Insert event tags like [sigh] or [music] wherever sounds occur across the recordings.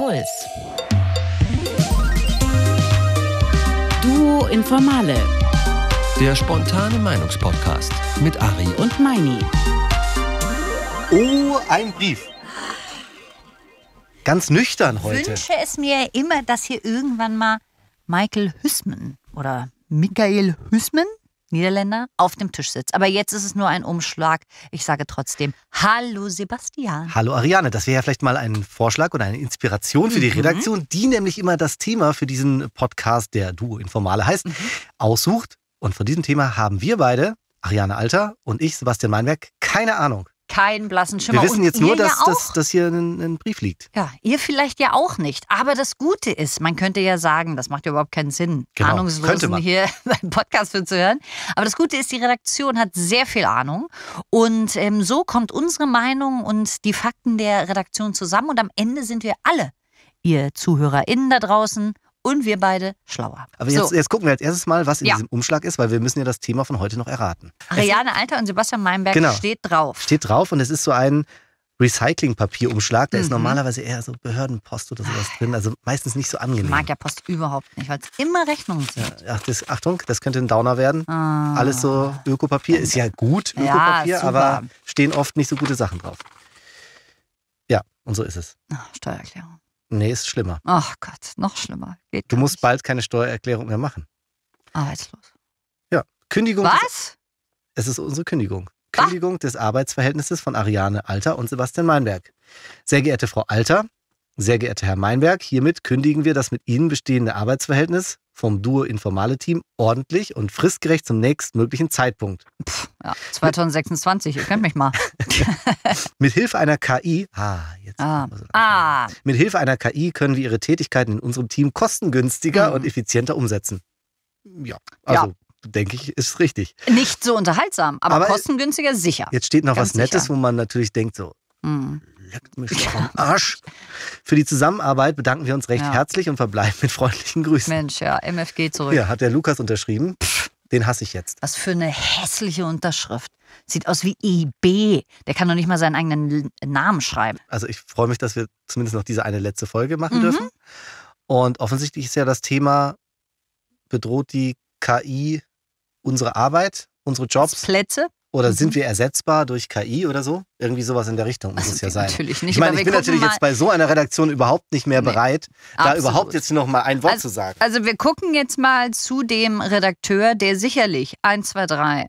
Puls. Duo Informale. Der spontane Meinungspodcast mit Ari und Meini. Oh, ein Brief. Ganz nüchtern heute. Ich wünsche es mir immer, dass hier irgendwann mal Michael Hüssmann oder Michael Hüssmann Niederländer auf dem Tisch sitzt. Aber jetzt ist es nur ein Umschlag. Ich sage trotzdem Hallo Sebastian. Hallo Ariane, das wäre ja vielleicht mal ein Vorschlag oder eine Inspiration für die mhm. Redaktion, mhm. die nämlich immer das Thema für diesen Podcast, der Duo Informale heißt, mhm. aussucht. Und von diesem Thema haben wir beide, Ariane Alter und ich, Sebastian Meinberg, keine Ahnung keinen blassen Schimmer. Wir wissen jetzt nur, dass, ja dass, dass, hier ein, ein, Brief liegt. Ja, ihr vielleicht ja auch nicht. Aber das Gute ist, man könnte ja sagen, das macht ja überhaupt keinen Sinn, genau. Ahnungslosen hier [laughs] einen Podcast für zu hören. Aber das Gute ist, die Redaktion hat sehr viel Ahnung. Und ähm, so kommt unsere Meinung und die Fakten der Redaktion zusammen. Und am Ende sind wir alle, ihr ZuhörerInnen da draußen und wir beide schlauer. Aber jetzt, so. jetzt gucken wir als erstes mal, was in ja. diesem Umschlag ist, weil wir müssen ja das Thema von heute noch erraten. Ariane Alter und Sebastian Meinberg genau. steht drauf. Steht drauf und es ist so ein Recyclingpapierumschlag. Da mhm. ist normalerweise eher so Behördenpost oder sowas äh. drin. Also meistens nicht so angenehm. Ich mag ja Post überhaupt nicht, weil es immer Rechnungen sind. Ja, ach, das, Achtung, das könnte ein Downer werden. Ah. Alles so Ökopapier ist ja gut, Ökopapier, ja, aber stehen oft nicht so gute Sachen drauf. Ja, und so ist es. Ach, Steuererklärung. Nee, ist schlimmer. Ach Gott, noch schlimmer. Geht du musst nicht. bald keine Steuererklärung mehr machen. Arbeitslos. Ja, Kündigung. Was? Es ist unsere Kündigung. Kündigung des Arbeitsverhältnisses von Ariane Alter und Sebastian Meinberg. Sehr geehrte Frau Alter, sehr geehrter Herr Meinberg, hiermit kündigen wir das mit Ihnen bestehende Arbeitsverhältnis vom Duo Informale Team ordentlich und fristgerecht zum nächstmöglichen Zeitpunkt. Pff, ja, 2026, ihr kennt mich mal. [laughs] mit Hilfe einer KI, ah, jetzt. Ah, ah. Mit Hilfe einer KI können wir ihre Tätigkeiten in unserem Team kostengünstiger mhm. und effizienter umsetzen. Ja, also ja denke ich, ist richtig. Nicht so unterhaltsam, aber, aber kostengünstiger sicher. Jetzt steht noch Ganz was Nettes, sicher. wo man natürlich denkt so, mm leckt mich doch am Arsch. Für die Zusammenarbeit bedanken wir uns recht ja. herzlich und verbleiben mit freundlichen Grüßen. Mensch, ja, MFG zurück. Ja, hat der Lukas unterschrieben. den hasse ich jetzt. Was für eine hässliche Unterschrift. Sieht aus wie IB. Der kann doch nicht mal seinen eigenen Namen schreiben. Also ich freue mich, dass wir zumindest noch diese eine letzte Folge machen mhm. dürfen. Und offensichtlich ist ja das Thema, bedroht die KI unsere Arbeit, unsere Jobs? Plätze? Oder mhm. sind wir ersetzbar durch KI oder so? Irgendwie sowas in der Richtung muss also es ja sein. Natürlich nicht. Ich meine, ich bin natürlich jetzt bei so einer Redaktion überhaupt nicht mehr bereit, nee, da überhaupt jetzt noch mal ein Wort also, zu sagen. Also wir gucken jetzt mal zu dem Redakteur, der sicherlich 1, 2, 3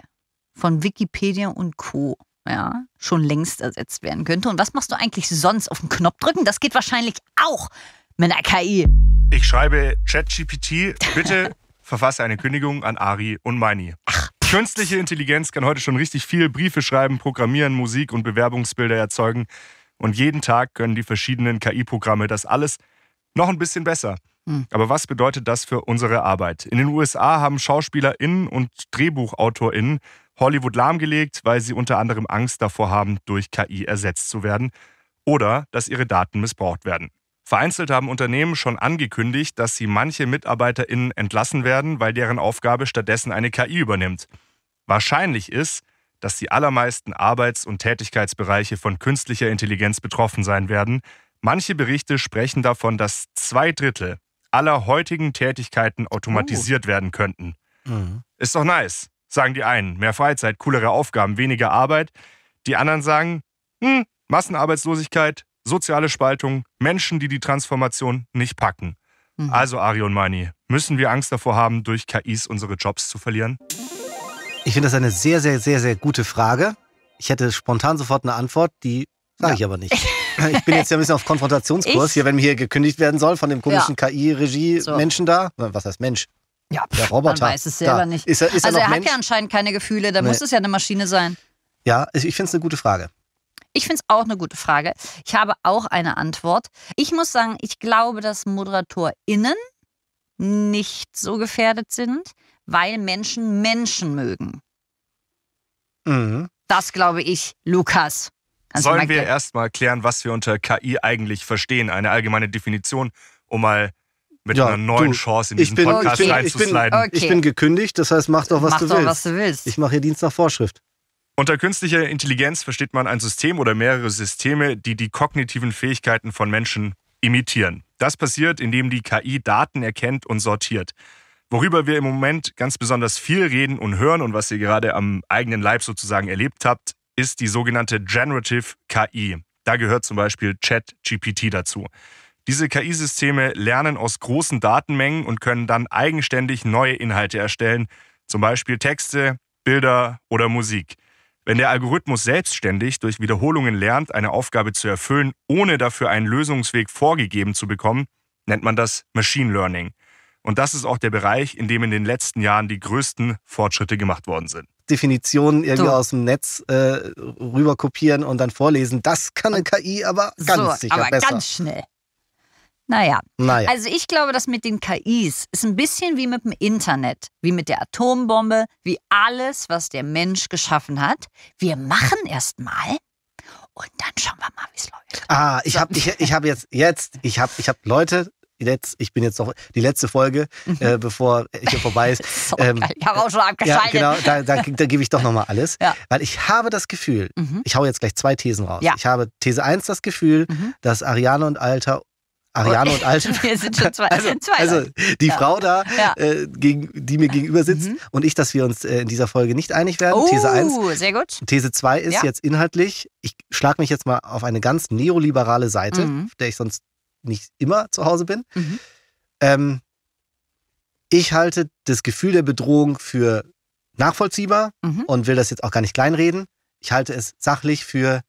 von Wikipedia und Co. Ja, schon längst ersetzt werden könnte. Und was machst du eigentlich sonst? Auf den Knopf drücken? Das geht wahrscheinlich auch mit einer KI. Ich schreibe ChatGPT, bitte [laughs] verfasse eine Kündigung an Ari und Meini. Ach, Künstliche Intelligenz kann heute schon richtig viel Briefe schreiben, programmieren, Musik und Bewerbungsbilder erzeugen. Und jeden Tag können die verschiedenen KI-Programme das alles noch ein bisschen besser. Hm. Aber was bedeutet das für unsere Arbeit? In den USA haben SchauspielerInnen und DrehbuchautorInnen Hollywood lahmgelegt, weil sie unter anderem Angst davor haben, durch KI ersetzt zu werden oder dass ihre Daten missbraucht werden. Vereinzelt haben Unternehmen schon angekündigt, dass sie manche MitarbeiterInnen entlassen werden, weil deren Aufgabe stattdessen eine KI übernimmt. Wahrscheinlich ist, dass die allermeisten Arbeits- und Tätigkeitsbereiche von künstlicher Intelligenz betroffen sein werden. Manche Berichte sprechen davon, dass zwei Drittel aller heutigen Tätigkeiten automatisiert uh. werden könnten. Mhm. Ist doch nice, sagen die einen. Mehr Freizeit, coolere Aufgaben, weniger Arbeit. Die anderen sagen, hm, Massenarbeitslosigkeit, soziale Spaltung, Menschen, die die Transformation nicht packen. Mhm. Also Ari und Mani, müssen wir Angst davor haben, durch KIs unsere Jobs zu verlieren? Ich finde das eine sehr, sehr, sehr, sehr gute Frage. Ich hätte spontan sofort eine Antwort, die sage ja. ich aber nicht. [laughs] Ich bin jetzt ja ein bisschen auf Konfrontationskurs ich? hier, wenn mir hier gekündigt werden soll von dem komischen ja. KI-Regie-Menschen so. da. Was heißt Mensch? Ja, pff, der Roboter. Man weiß es selber da. nicht. Ist er, ist also er, er hat Mensch? ja anscheinend keine Gefühle, da nee. muss es ja eine Maschine sein. Ja, ich finde es eine gute Frage. Ich finde es auch eine gute Frage. Ich habe auch eine Antwort. Ich muss sagen, ich glaube, dass ModeratorInnen nicht so gefährdet sind, weil Menschen Menschen mögen. Mhm. Das glaube ich, Lukas. Kannst Sollen wir erstmal klären, was wir unter KI eigentlich verstehen? Eine allgemeine Definition, um mal mit ja, einer neuen du, Chance in diesen bin, Podcast okay. reinzusliden. Ich, bin, okay. ich bin gekündigt, das heißt, mach doch, was mach du doch, willst. Was du willst. Ich mache hier Dienst nach Vorschrift. Unter künstlicher Intelligenz versteht man ein System oder mehrere Systeme, die die kognitiven Fähigkeiten von Menschen imitieren. Das passiert, indem die KI Daten erkennt und sortiert. Worüber wir im Moment ganz besonders viel reden und hören und was ihr gerade am eigenen Leib sozusagen erlebt habt, ist die sogenannte Generative KI. Da gehört zum Beispiel ChatGPT dazu. Diese KI-Systeme lernen aus großen Datenmengen und können dann eigenständig neue Inhalte erstellen, zum Beispiel Texte, Bilder oder Musik. Wenn der Algorithmus selbstständig durch Wiederholungen lernt, eine Aufgabe zu erfüllen, ohne dafür einen Lösungsweg vorgegeben zu bekommen, nennt man das Machine Learning. Und das ist auch der Bereich, in dem in den letzten Jahren die größten Fortschritte gemacht worden sind. Definitionen irgendwie so. aus dem Netz äh, rüberkopieren und dann vorlesen, das kann eine KI aber ganz so, sicher aber besser. ganz schnell. Naja. naja. Also ich glaube, das mit den KIs ist ein bisschen wie mit dem Internet, wie mit der Atombombe, wie alles, was der Mensch geschaffen hat. Wir machen erst mal und dann schauen wir mal, wie es läuft. Ah, ich so. habe ich, ich hab jetzt, jetzt, ich habe ich hab Leute, Letzt, ich bin jetzt noch die letzte Folge, mhm. äh, bevor hier vorbei ist. [laughs] so ähm, ich habe auch schon abgeschaltet. Ja, genau, da, da, [laughs] da gebe ich doch nochmal alles. Ja. Weil ich habe das Gefühl, mhm. ich haue jetzt gleich zwei Thesen raus. Ja. Ich habe These 1 das Gefühl, mhm. dass Ariane und Alter Ariane und [laughs] Alte. Wir sind schon zwei. Also, [laughs] zwei also die ja. Frau da, ja. äh, gegen, die mir gegenüber sitzt mhm. und ich, dass wir uns äh, in dieser Folge nicht einig werden. Oh, These 1. Sehr gut. These 2 ist ja. jetzt inhaltlich, ich schlage mich jetzt mal auf eine ganz neoliberale Seite, mhm. auf der ich sonst nicht immer zu Hause bin. Mhm. Ähm, ich halte das Gefühl der Bedrohung für nachvollziehbar mhm. und will das jetzt auch gar nicht kleinreden. Ich halte es sachlich für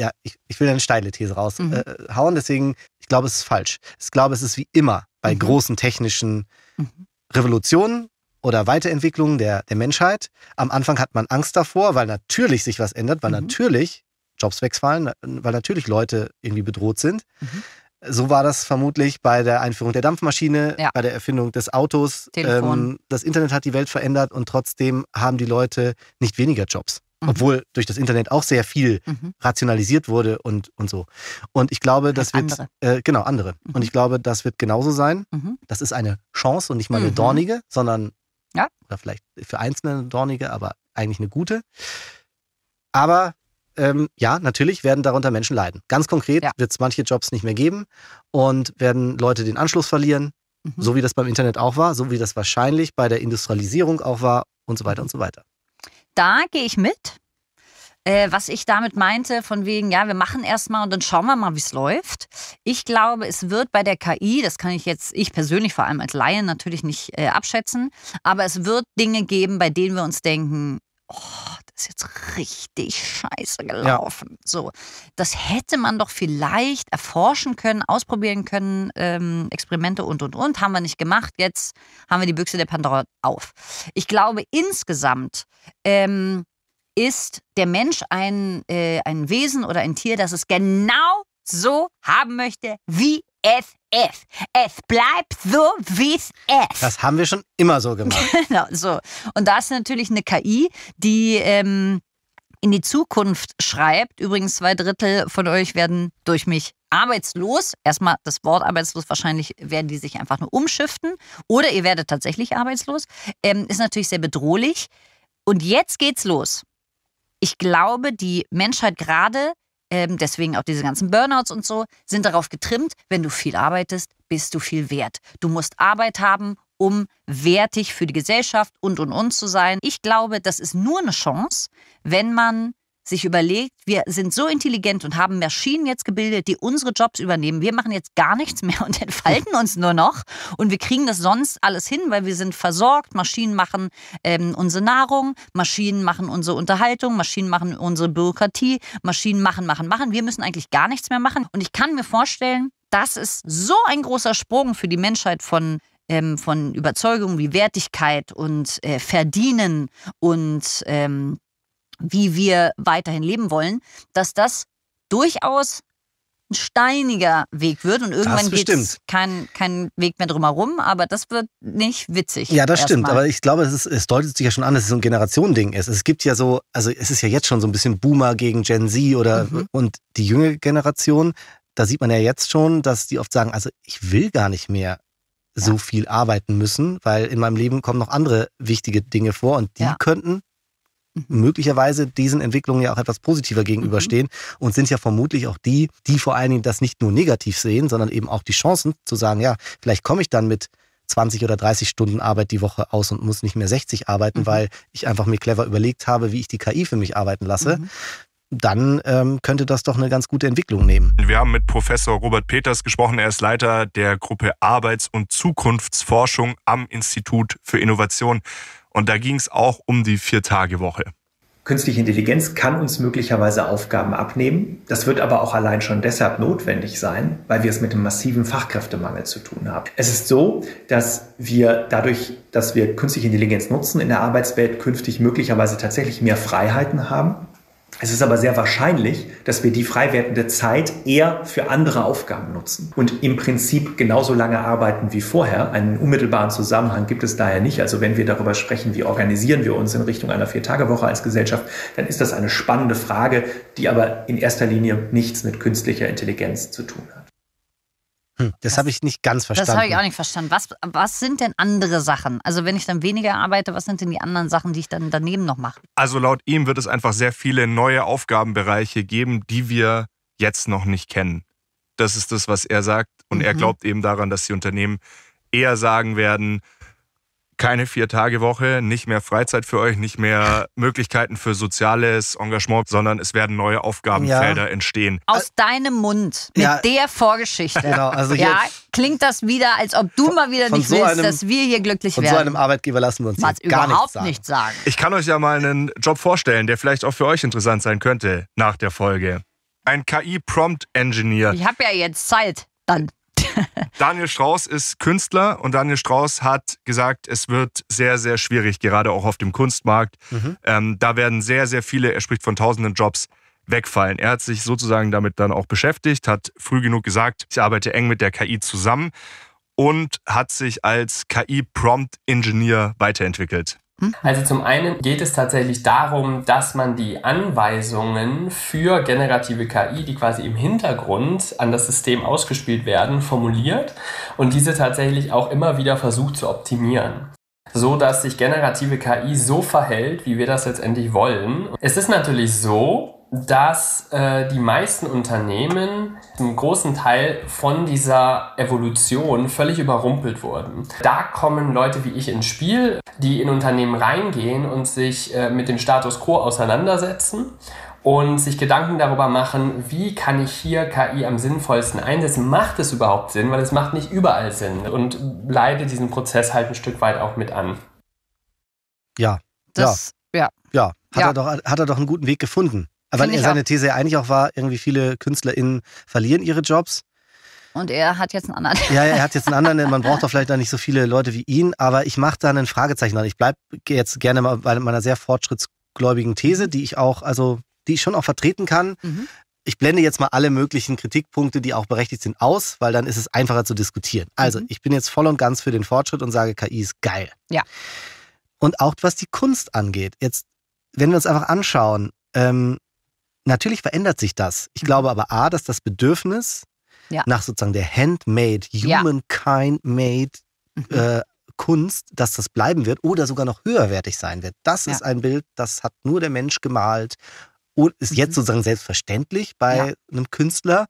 ja, ich, ich will eine steile These raushauen, mhm. äh, deswegen, ich glaube, es ist falsch. Ich glaube, es ist wie immer bei mhm. großen technischen mhm. Revolutionen oder Weiterentwicklungen der, der Menschheit. Am Anfang hat man Angst davor, weil natürlich sich was ändert, weil mhm. natürlich Jobs wegfallen, weil natürlich Leute irgendwie bedroht sind. Mhm. So war das vermutlich bei der Einführung der Dampfmaschine, ja. bei der Erfindung des Autos. Telefon. Ähm, das Internet hat die Welt verändert und trotzdem haben die Leute nicht weniger Jobs. Mhm. Obwohl durch das Internet auch sehr viel mhm. rationalisiert wurde und, und so. Und ich glaube, das wird. Andere. Äh, genau, andere. Mhm. Und ich glaube, das wird genauso sein. Mhm. Das ist eine Chance und nicht mal eine mhm. dornige, sondern. Ja. Oder vielleicht für Einzelne eine dornige, aber eigentlich eine gute. Aber ähm, ja, natürlich werden darunter Menschen leiden. Ganz konkret ja. wird es manche Jobs nicht mehr geben und werden Leute den Anschluss verlieren, mhm. so wie das beim Internet auch war, so wie das wahrscheinlich bei der Industrialisierung auch war und so weiter und so weiter da gehe ich mit. Äh, was ich damit meinte, von wegen, ja, wir machen erstmal und dann schauen wir mal, wie es läuft. Ich glaube, es wird bei der KI, das kann ich jetzt, ich persönlich vor allem als Laien natürlich nicht äh, abschätzen, aber es wird Dinge geben, bei denen wir uns denken, oh, ist jetzt richtig scheiße gelaufen. Ja. So, das hätte man doch vielleicht erforschen können, ausprobieren können, ähm, Experimente und und und. Haben wir nicht gemacht. Jetzt haben wir die Büchse der Pandora auf. Ich glaube, insgesamt ähm, ist der Mensch ein, äh, ein Wesen oder ein Tier, das es genau so haben möchte, wie es ist. Es bleibt so, wie es ist. Das haben wir schon immer so gemacht. [laughs] genau, so. Und da ist natürlich eine KI, die ähm, in die Zukunft schreibt. Übrigens, zwei Drittel von euch werden durch mich arbeitslos. Erstmal das Wort arbeitslos, wahrscheinlich werden die sich einfach nur umschiften. Oder ihr werdet tatsächlich arbeitslos. Ähm, ist natürlich sehr bedrohlich. Und jetzt geht's los. Ich glaube, die Menschheit gerade ähm, deswegen auch diese ganzen Burnouts und so, sind darauf getrimmt, wenn du viel arbeitest, bist du viel wert. Du musst Arbeit haben, um wertig für die Gesellschaft und und und zu sein. Ich glaube, das ist nur eine Chance, wenn man sich überlegt, wir sind so intelligent und haben Maschinen jetzt gebildet, die unsere Jobs übernehmen. Wir machen jetzt gar nichts mehr und [laughs] entfalten uns nur noch. Und wir kriegen das sonst alles hin, weil wir sind versorgt. Maschinen machen ähm, unsere Nahrung, Maschinen machen unsere Unterhaltung, Maschinen machen unsere Bürokratie, Maschinen machen, machen, machen. Wir müssen eigentlich gar nichts mehr machen. Und ich kann mir vorstellen, das ist so ein großer Sprung für die Menschheit von ähm, von Überzeugungen wie Wertigkeit und äh, Verdienen und ähm, wie wir weiterhin leben wollen, dass das durchaus ein steiniger Weg wird und irgendwann gibt es kein, kein Weg mehr drumherum, aber das wird nicht witzig. Ja, das stimmt, aber ich glaube, es, ist, es deutet sich ja schon an, dass es so ein Generationending ist. Es gibt ja so, also es ist ja jetzt schon so ein bisschen Boomer gegen Gen Z oder mhm. und die jüngere Generation, da sieht man ja jetzt schon, dass die oft sagen, also ich will gar nicht mehr so ja. viel arbeiten müssen, weil in meinem Leben kommen noch andere wichtige Dinge vor und die ja. könnten Mhm. möglicherweise diesen Entwicklungen ja auch etwas positiver gegenüberstehen mhm. und sind ja vermutlich auch die, die vor allen Dingen das nicht nur negativ sehen, sondern eben auch die Chancen zu sagen, ja, vielleicht komme ich dann mit 20 oder 30 Stunden Arbeit die Woche aus und muss nicht mehr 60 arbeiten, mhm. weil ich einfach mir clever überlegt habe, wie ich die KI für mich arbeiten lasse. Mhm dann ähm, könnte das doch eine ganz gute Entwicklung nehmen. Wir haben mit Professor Robert Peters gesprochen. Er ist Leiter der Gruppe Arbeits- und Zukunftsforschung am Institut für Innovation. Und da ging es auch um die Vier-Tage-Woche. Künstliche Intelligenz kann uns möglicherweise Aufgaben abnehmen. Das wird aber auch allein schon deshalb notwendig sein, weil wir es mit einem massiven Fachkräftemangel zu tun haben. Es ist so, dass wir dadurch, dass wir künstliche Intelligenz nutzen, in der Arbeitswelt künftig möglicherweise tatsächlich mehr Freiheiten haben. Es ist aber sehr wahrscheinlich, dass wir die frei werdende Zeit eher für andere Aufgaben nutzen und im Prinzip genauso lange arbeiten wie vorher. Einen unmittelbaren Zusammenhang gibt es daher nicht. Also wenn wir darüber sprechen, wie organisieren wir uns in Richtung einer Viertagewoche als Gesellschaft, dann ist das eine spannende Frage, die aber in erster Linie nichts mit künstlicher Intelligenz zu tun hat. Hm, das, das habe ich nicht ganz verstanden. Das habe ich auch nicht verstanden. Was, was sind denn andere Sachen? Also wenn ich dann weniger arbeite, was sind denn die anderen Sachen, die ich dann daneben noch mache? Also laut ihm wird es einfach sehr viele neue Aufgabenbereiche geben, die wir jetzt noch nicht kennen. Das ist das, was er sagt. Und mhm. er glaubt eben daran, dass die Unternehmen eher sagen werden, keine Vier-Tage-Woche, nicht mehr Freizeit für euch, nicht mehr Möglichkeiten für soziales Engagement, sondern es werden neue Aufgabenfelder ja. entstehen. Aus deinem Mund, mit ja. der Vorgeschichte. [laughs] Genau, also ja, klingt das wieder, als ob du mal wieder nicht so willst, einem, dass wir hier glücklich von werden. Von so einem Arbeitgeber lassen wir uns gar überhaupt nichts sagen. nicht sagen. Ich kann euch ja mal einen Job vorstellen, der vielleicht auch für euch interessant sein könnte nach der Folge. Ein KI-Prompt-Engineer. Ich habe ja jetzt Zeit, dann. [laughs] Daniel Strauß ist Künstler und Daniel Strauß hat gesagt, es wird sehr, sehr schwierig, gerade auch auf dem Kunstmarkt. Mhm. Ähm, da werden sehr, sehr viele, er spricht von tausenden Jobs, wegfallen. Er hat sich sozusagen damit dann auch beschäftigt, hat früh genug gesagt, ich arbeite eng mit der KI zusammen und hat sich als KI-Prompt-Engineer weiterentwickelt. Hm? Also zum einen geht es tatsächlich darum, dass man die Anweisungen für generative KI, die quasi im Hintergrund an das System ausgespielt werden, formuliert und diese tatsächlich auch immer wieder versucht zu optimieren so dass sich generative KI so verhält, wie wir das letztendlich wollen. Es ist natürlich so, dass äh, die meisten Unternehmen einen großen Teil von dieser Evolution völlig überrumpelt wurden. Da kommen Leute wie ich ins Spiel, die in Unternehmen reingehen und sich äh, mit dem Status quo auseinandersetzen und sich Gedanken darüber machen, wie kann ich hier KI am sinnvollsten einsetzen? Macht es überhaupt Sinn? Weil es macht nicht überall Sinn und leite diesen Prozess halt ein Stück weit auch mit an. Ja, das, ja. Ja, ja. Hat, ja. Er doch, hat er doch einen guten Weg gefunden weil er seine auch. These ja eigentlich auch war, irgendwie viele KünstlerInnen verlieren ihre Jobs. Und er hat jetzt einen anderen. Ja, er hat jetzt einen anderen, denn [laughs] man braucht doch vielleicht auch nicht so viele Leute wie ihn, aber ich mache da ein Fragezeichen an. Ich bleibe jetzt gerne mal bei meiner sehr fortschrittsgläubigen These, mhm. die ich auch, also die ich schon auch vertreten kann. Mhm. Ich blende jetzt mal alle möglichen Kritikpunkte, die auch berechtigt sind, aus, weil dann ist es einfacher zu diskutieren. Also, mhm. ich bin jetzt voll und ganz für den Fortschritt und sage, KI ist geil. Ja. Und auch was die Kunst angeht, jetzt, wenn wir uns einfach anschauen, ähm, natürlich verändert sich das. Ich mhm. glaube aber A, dass das Bedürfnis ja. nach sozusagen der handmade, humankind-made ja. Mhm. äh, Kunst, dass das bleiben wird oder sogar noch höherwertig sein wird. Das ja. ist ein Bild, das hat nur der Mensch gemalt und ist mhm. jetzt sozusagen selbstverständlich bei einem Künstler.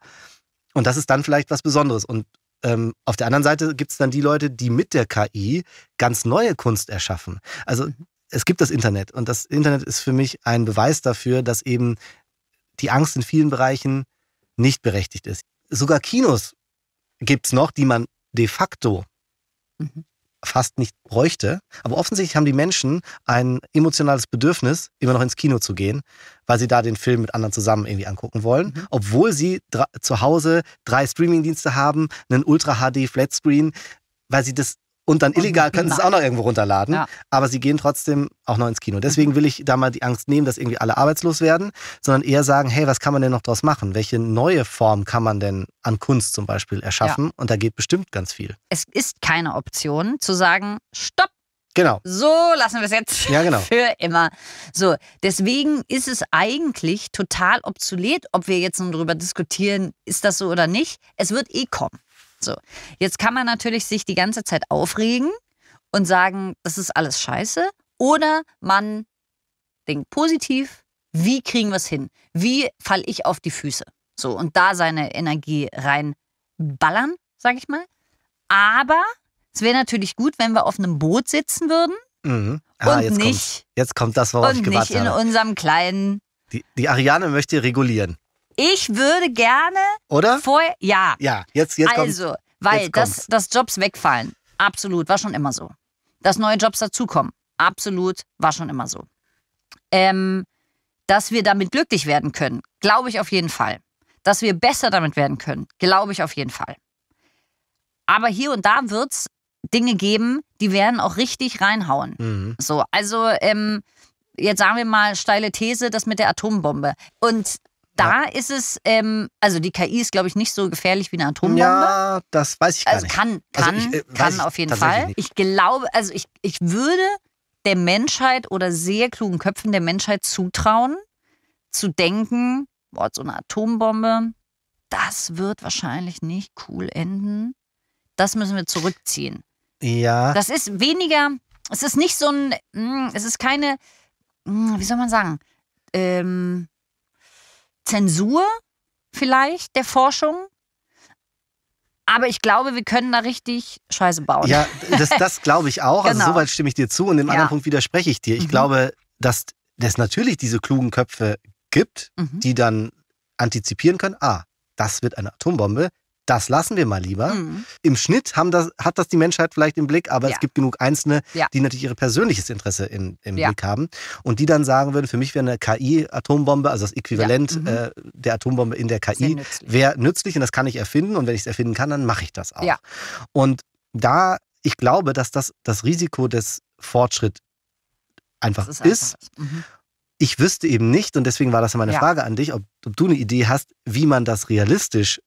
Und das ist dann vielleicht was Besonderes. Und ähm, auf der anderen Seite gibt es dann die Leute, die mit der KI ganz neue Kunst erschaffen. Also mhm. es gibt das Internet und das Internet ist für mich ein Beweis dafür, dass eben die Angst in vielen Bereichen nicht berechtigt ist. Sogar Kinos gibt es noch, die man de facto mhm. fast nicht bräuchte. Aber offensichtlich haben die Menschen ein emotionales Bedürfnis, immer noch ins Kino zu gehen, weil sie da den Film mit anderen zusammen irgendwie angucken wollen, mhm. obwohl sie zu Hause drei Streamingdienste haben, einen Ultra HD Flatscreen, weil sie das und dann illegal können sie es auch noch irgendwo runterladen. Ja. Aber sie gehen trotzdem auch noch ins Kino. Deswegen mhm. will ich da mal die Angst nehmen, dass irgendwie alle arbeitslos werden, sondern eher sagen, hey, was kann man denn noch draus machen? Welche neue Form kann man denn an Kunst zum Beispiel erschaffen? Ja. Und da geht bestimmt ganz viel. Es ist keine Option zu sagen, stopp, Genau. So lassen wir es jetzt ja, genau. [laughs] für immer. So, deswegen ist es eigentlich total obsolet, ob wir jetzt nun darüber diskutieren, ist das so oder nicht. Es wird eh kommen. So, jetzt kann man natürlich sich die ganze Zeit aufregen und sagen, das ist alles scheiße. Oder man denkt positiv, wie kriegen wir es hin? Wie falle ich auf die Füße? So, und da seine Energie reinballern, sage ich mal. Aber es wäre natürlich gut, wenn wir auf einem Boot sitzen würden mhm. ah, und jetzt nicht. Kommt, jetzt kommt das, worauf und ich gewartet nicht in habe. unserem kleinen. Die, die Ariane möchte regulieren. Ich würde gerne. Oder? Vorher, ja. Ja, jetzt, jetzt kommt's. Also, weil jetzt kommt's. dass Jobs wegfallen, absolut, war schon immer so. Dass neue Jobs dazukommen, absolut, war schon immer so. Ähm, dass wir damit glücklich werden können, glaube ich auf jeden Fall. Dass wir besser damit werden können, glaube ich auf jeden Fall. Aber hier und da wird es Dinge geben, die werden auch richtig reinhauen. Mhm. So, also ähm, jetzt sagen wir mal steile These, das mit der Atombombe. Und da ja. ist es, ähm, also die KI ist, glaube ich, nicht so gefährlich wie eine Atombombe. Ja, das weiß ich gar also nicht. Kann, also kann, also ich, äh, kann auf jeden Fall. Nicht. Ich glaube, also ich, ich würde der Menschheit oder sehr klugen Köpfen der Menschheit zutrauen, zu denken, boah, so eine Atombombe, das wird wahrscheinlich nicht cool enden. Das müssen wir zurückziehen. Ja. Das ist weniger, es ist nicht so ein, mm, es ist keine, mm, wie soll man sagen, ähm, Zensur vielleicht der Forschung. Aber ich glaube, wir können da richtig Scheiße bauen. Ja, [laughs] das, das glaube ich auch. Also genau. Also soweit stimme ich dir zu und dem ja. anderen Punkt widerspreche ich dir. Ich mhm. glaube, dass es natürlich diese klugen Köpfe gibt, mhm. die dann antizipieren können, ah, das wird eine Atombombe, das lassen wir mal lieber. Mhm. Im Schnitt haben das, hat das die Menschheit vielleicht im Blick, aber ja. es gibt genug Einzelne, ja. die natürlich ihr persönliches Interesse in, im ja. Blick haben und die dann sagen würden, für mich wäre eine KI-Atombombe, also das Äquivalent mhm. äh, der Atombombe in der KI, wäre nützlich und das kann ich erfinden und wenn ich es erfinden kann, dann mache ich das auch. Und da, ich glaube, dass das das Risiko des Fortschritts einfach das ist. Mhm. Ich wüsste eben nicht, und deswegen war das meine Frage an dich, ob, ob du eine Idee hast, wie man das realistisch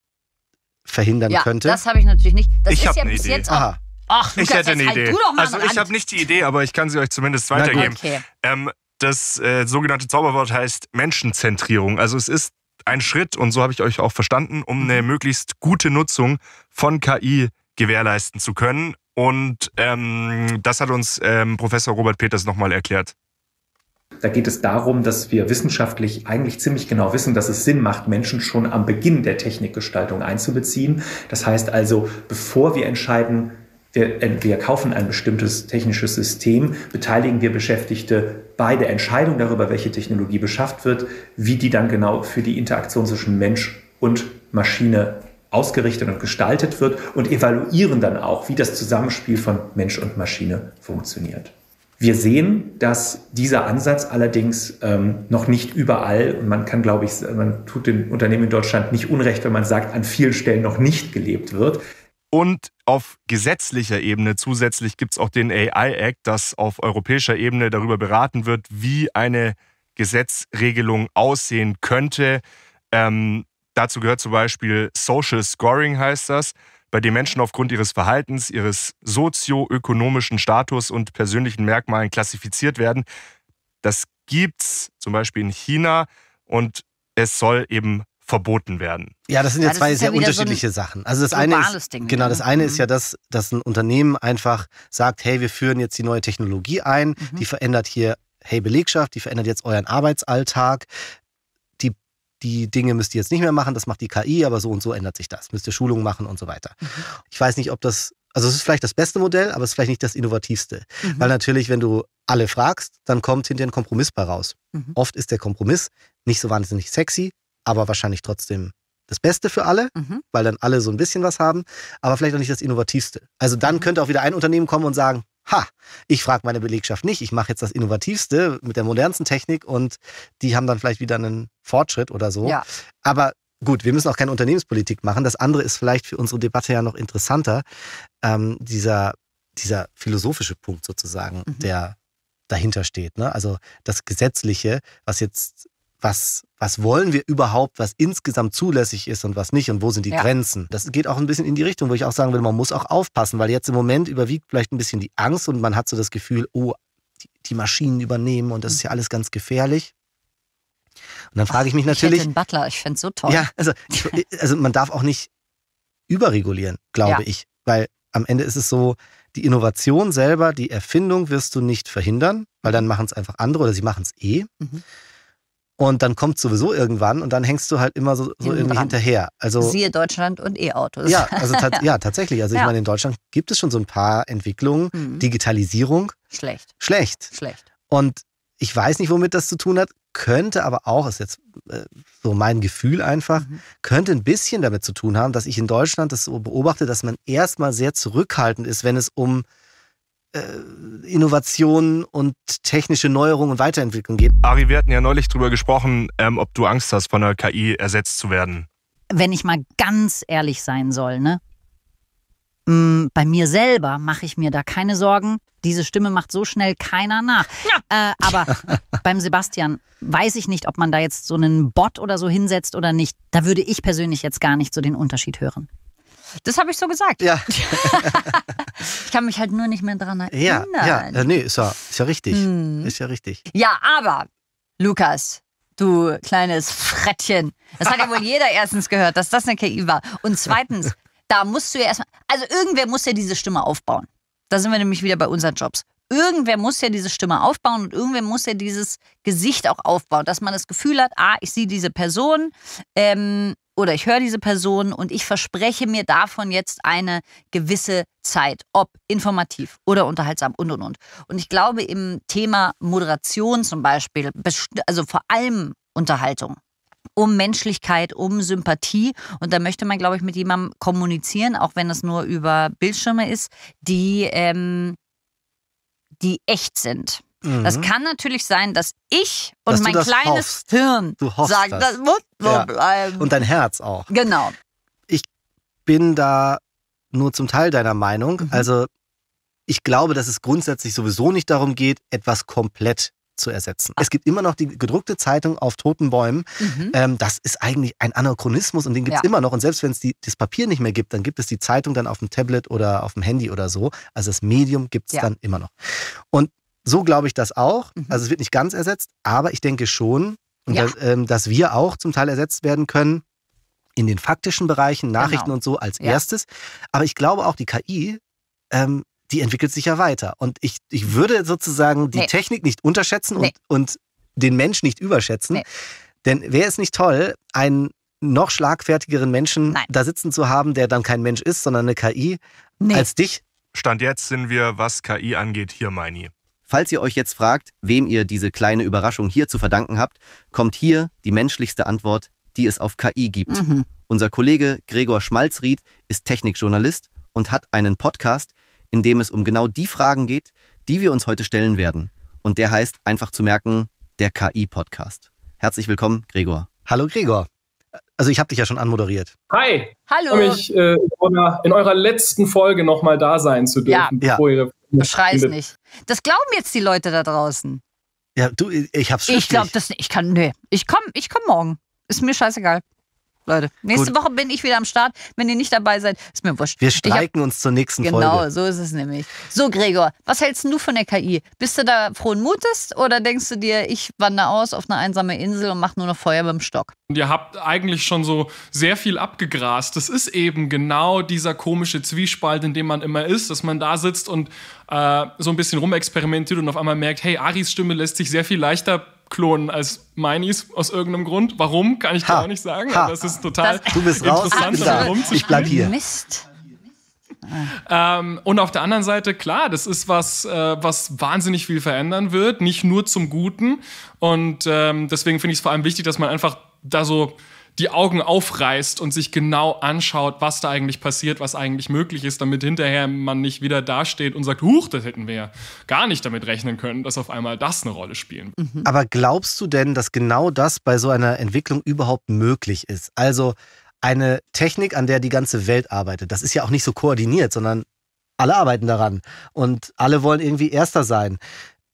verhindern ja, könnte? Das habe ich natürlich nicht. Das ich ist ja bis Idee. jetzt auch. Aha. Ach, Lukas, halt also ich hätte eine Idee. Halt also ich habe nicht die Idee, aber ich kann sie euch zumindest weitergeben. Okay. Ähm, das äh, sogenannte Zauberwort heißt Menschenzentrierung. Also es ist ein Schritt, und so habe ich euch auch verstanden, um eine mhm. möglichst gute Nutzung von KI gewährleisten zu können. Und ähm, das hat uns ähm, Professor Robert Peters nochmal erklärt. Da geht es darum, dass wir wissenschaftlich eigentlich ziemlich genau wissen, dass es Sinn macht, Menschen schon am Beginn der Technikgestaltung einzubeziehen. Das heißt also, bevor wir entscheiden, wir, äh, wir kaufen ein bestimmtes technisches System, beteiligen wir Beschäftigte bei der Entscheidung darüber, welche Technologie beschafft wird, wie die dann genau für die Interaktion zwischen Mensch und Maschine ausgerichtet und gestaltet wird und evaluieren dann auch, wie das Zusammenspiel von Mensch und Maschine funktioniert. Wir sehen, dass dieser Ansatz allerdings ähm, noch nicht überall, und man kann, glaube ich, man tut den Unternehmen in Deutschland nicht unrecht, wenn man sagt, an vielen Stellen noch nicht gelebt wird. Und auf gesetzlicher Ebene zusätzlich gibt es auch den AI-Act, das auf europäischer Ebene darüber beraten wird, wie eine Gesetzregelung aussehen könnte. Ähm, dazu gehört zum Beispiel Social Scoring heißt das bei dem Menschen aufgrund ihres Verhaltens, ihres sozioökonomischen Status und persönlichen Merkmalen klassifiziert werden. Das gibt's zum Beispiel in China und es soll eben verboten werden. Ja, das sind ja, ja zwei sehr ja unterschiedliche so ein Sachen. Also das eine ist, Ding, genau, ne? das eine mhm. ist ja das, dass ein Unternehmen einfach sagt, hey, wir führen jetzt die neue Technologie ein, mhm. die verändert hier Hey Belegschaft, die verändert jetzt euren Arbeitsalltag die Dinge müsst ihr jetzt nicht mehr machen, das macht die KI, aber so und so ändert sich das. Müsst ihr Schulungen machen und so weiter. Mhm. Ich weiß nicht, ob das, also es ist vielleicht das beste Modell, aber es ist vielleicht nicht das innovativste. Mhm. Weil natürlich, wenn du alle fragst, dann kommt hinter ein Kompromiss bei raus. Mhm. Oft ist der Kompromiss nicht so wahnsinnig sexy, aber wahrscheinlich trotzdem das Beste für alle, mhm. weil dann alle so ein bisschen was haben, aber vielleicht auch nicht das Innovativste. Also dann mhm. könnte auch wieder ein Unternehmen kommen und sagen, ha, ich frage meine Belegschaft nicht, ich mache jetzt das Innovativste mit der modernsten Technik und die haben dann vielleicht wieder einen Fortschritt oder so. Ja. Aber gut, wir müssen auch keine Unternehmenspolitik machen. Das andere ist vielleicht für unsere Debatte ja noch interessanter, ähm, dieser, dieser philosophische Punkt sozusagen, mhm. der dahinter steht. Ne? Also das Gesetzliche, was jetzt was, was wollen wir überhaupt, was insgesamt zulässig ist und was nicht und wo sind die ja. Grenzen. Das geht auch ein bisschen in die Richtung, wo ich auch sagen will, man muss auch aufpassen, weil jetzt im Moment überwiegt vielleicht ein bisschen die Angst und man hat so das Gefühl, oh, die, Maschinen übernehmen und das ist ja alles ganz gefährlich. Und dann frage ich mich natürlich. Ich hätte Butler, ich fände es so toll. Ja, also, [laughs] also man darf auch nicht überregulieren, glaube ja. ich, weil am Ende ist es so, die Innovation selber, die Erfindung wirst du nicht verhindern, weil dann mhm. machen es einfach andere oder sie machen es eh. Mhm und dann kommt sowieso irgendwann und dann hängst du halt immer so, so irgendwie dran. hinterher. Also siehe Deutschland und E-Autos. Ja, also ta [laughs] ja. tatsächlich. Also ja. ich meine, in Deutschland gibt es schon so ein paar Entwicklungen. Mhm. Digitalisierung. Schlecht. Schlecht. Schlecht. Und ich weiß nicht, womit das zu tun hat, könnte aber auch, ist jetzt äh, so mein Gefühl einfach, mhm. könnte ein bisschen damit zu tun haben, dass ich in Deutschland das so beobachte, dass man erstmal sehr zurückhaltend ist, wenn es um äh, Innovationen und technische Neuerungen und Weiterentwicklung geht. Ari, wir hatten ja neulich drüber gesprochen, ähm, ob du Angst hast, von der KI ersetzt zu werden. Wenn ich mal ganz ehrlich sein soll, ne? Mm, bei mir selber mache ich mir da keine Sorgen. Diese Stimme macht so schnell keiner nach. Ja. Äh, aber [laughs] beim Sebastian weiß ich nicht, ob man da jetzt so einen Bot oder so hinsetzt oder nicht. Da würde ich persönlich jetzt gar nicht so den Unterschied hören. Das habe ich so gesagt. Ja. [laughs] [laughs] Ich kann mich halt nur nicht mehr dran erinnern. Ja, ja, äh, nee, ist ja, ist ja richtig. Hm. Ist ja richtig. Ja, aber, Lukas, du kleines Frettchen. Das hat ja wohl [laughs] jeder erstens gehört, dass das eine KI war. Und zweitens, da musst du ja erstmal, also irgendwer muss ja diese Stimme aufbauen. Da sind wir nämlich wieder bei unseren Jobs. Irgendwer muss ja diese Stimme aufbauen und irgendwer muss ja dieses Gesicht auch aufbauen, dass man das Gefühl hat, ah, ich sehe diese Person, ähm, oder ich höre diese Person und ich verspreche mir davon jetzt eine gewisse Zeit, ob informativ oder unterhaltsam und und und. Und ich glaube, im Thema Moderation zum Beispiel, also vor allem Unterhaltung, um Menschlichkeit, um Sympathie. Und da möchte man, glaube ich, mit jemandem kommunizieren, auch wenn das nur über Bildschirme ist, die, ähm, die echt sind. Mhm. Das kann natürlich sein, dass ich und dass mein kleines hoffst. Hirn du hoffst sagen, das, das muss so ja. bleiben. Und dein Herz auch. Genau. Ich bin da nur zum Teil deiner Meinung. Mhm. Also ich glaube, dass es grundsätzlich sowieso nicht darum geht, etwas komplett zu ersetzen. Es gibt immer noch die gedruckte Zeitung auf toten Bäumen. Mhm. Ähm, das ist eigentlich ein Anachronismus und den gibt es ja. immer noch. Und selbst wenn es das Papier nicht mehr gibt, dann gibt es die Zeitung dann auf dem Tablet oder auf dem Handy oder so. Also das Medium gibt es ja. dann immer noch. Und so glaube ich das auch. Mhm. Also es wird nicht ganz ersetzt, aber ich denke schon, ja. dass, ähm, dass, wir auch zum Teil ersetzt werden können in den faktischen Bereichen, genau. Nachrichten genau. und so als ja. erstes. Aber ich glaube auch, die KI, ähm, die entwickelt sich ja weiter. Und ich, ich würde sozusagen die nee. Technik nicht unterschätzen nee. und, und den Mensch nicht überschätzen. Nee. Denn wäre es nicht toll, einen noch schlagfertigeren Menschen Nein. da sitzen zu haben, der dann kein Mensch ist, sondern eine KI, als dich? Stand jetzt sind wir, was KI angeht, hier, Meini. Falls ihr euch jetzt fragt, wem ihr diese kleine Überraschung hier zu verdanken habt, kommt hier die menschlichste Antwort, die es auf KI gibt. Mhm. Unser Kollege Gregor Schmalzried ist Technikjournalist und hat einen Podcast, in dem es um genau die Fragen geht, die wir uns heute stellen werden. Und der heißt einfach zu merken, der KI-Podcast. Herzlich willkommen, Gregor. Hallo, Gregor. Also ich habe dich ja schon anmoderiert. Hi. Hallo. Ich freue mich, äh, in eurer letzten Folge nochmal da sein zu dürfen, ja. bevor ja. ihr Schreis nicht. Das glauben jetzt die Leute da draußen. Ja, du, ich hab's schon. Ich glaube das nicht. Ich kann, nee. Ich komm, ich komm morgen. Ist mir scheißegal. Leute. Nächste Gut. Woche bin ich wieder am Start. Wenn ihr nicht dabei seid, ist mir wurscht. Wir streiken hab, uns zur nächsten genau, Folge. Genau, so ist es nämlich. So, Gregor, was hältst du von der KI? Bist du da frohen Mutes oder denkst du dir, ich wandere aus auf eine einsame Insel und mache nur noch Feuer beim Stock? ihr habt eigentlich schon so sehr viel abgegrast. Das ist eben genau dieser komische Zwiespalt, in dem man immer ist, dass man da sitzt und äh, so ein bisschen rumexperimentiert und auf einmal merkt, hey, Aris Stimme lässt sich sehr viel leichter klonen als Minis aus irgendeinem Grund. Warum, kann ich ha. dir auch nicht sagen, ha. aber es ist total das, du bist raus, interessant, ich, ich bleib hier. Mist. Ähm, und auf der anderen Seite, klar, das ist was, äh, was wahnsinnig viel verändern wird, nicht nur zum Guten. Und ähm, deswegen finde ich es vor allem wichtig, dass man einfach da so die Augen aufreißt und sich genau anschaut, was da eigentlich passiert, was eigentlich möglich ist, damit hinterher man nicht wieder dasteht und sagt, huch, das hätten wir ja gar nicht damit rechnen können, dass auf einmal das eine Rolle spielen. Mhm. Aber glaubst du denn, dass genau das bei so einer Entwicklung überhaupt möglich ist? Also eine Technik, an der die ganze Welt arbeitet. Das ist ja auch nicht so koordiniert, sondern alle arbeiten daran und alle wollen irgendwie Erster sein.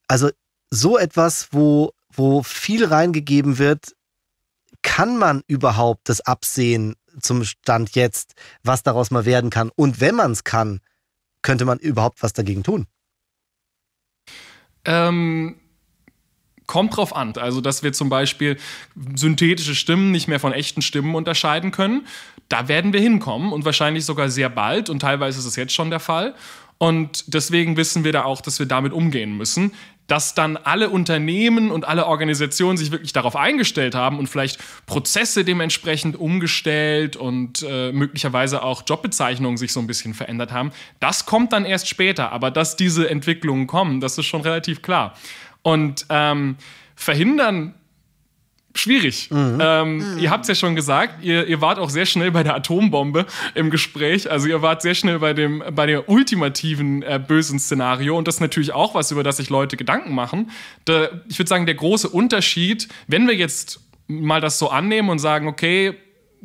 Also so etwas, wo, wo viel reingegeben wird, kann man überhaupt das absehen zum Stand jetzt, was daraus mal werden kann? Und wenn man es kann, könnte man überhaupt was dagegen tun? Ähm, kommt drauf an. Also, dass wir zum Beispiel synthetische Stimmen nicht mehr von echten Stimmen unterscheiden können. Da werden wir hinkommen und wahrscheinlich sogar sehr bald und teilweise ist es jetzt schon der Fall. Und deswegen wissen wir da auch, dass wir damit umgehen müssen dass dann alle Unternehmen und alle Organisationen sich wirklich darauf eingestellt haben und vielleicht Prozesse dementsprechend umgestellt und äh, möglicherweise auch Jobbezeichnungen sich so ein bisschen verändert haben. Das kommt dann erst später, aber dass diese Entwicklungen kommen, das ist schon relativ klar. Und ähm, verhindern schwierig. Mhm. Ähm, mhm. Ihr habt es ja schon gesagt, ihr, ihr, wart auch sehr schnell bei der Atombombe im Gespräch. Also ihr wart sehr schnell bei dem bei der ultimativen äh, bösen Szenario und das ist natürlich auch was, über das sich Leute Gedanken machen. Da, ich würde sagen, der große Unterschied, wenn wir jetzt mal das so annehmen und sagen, okay,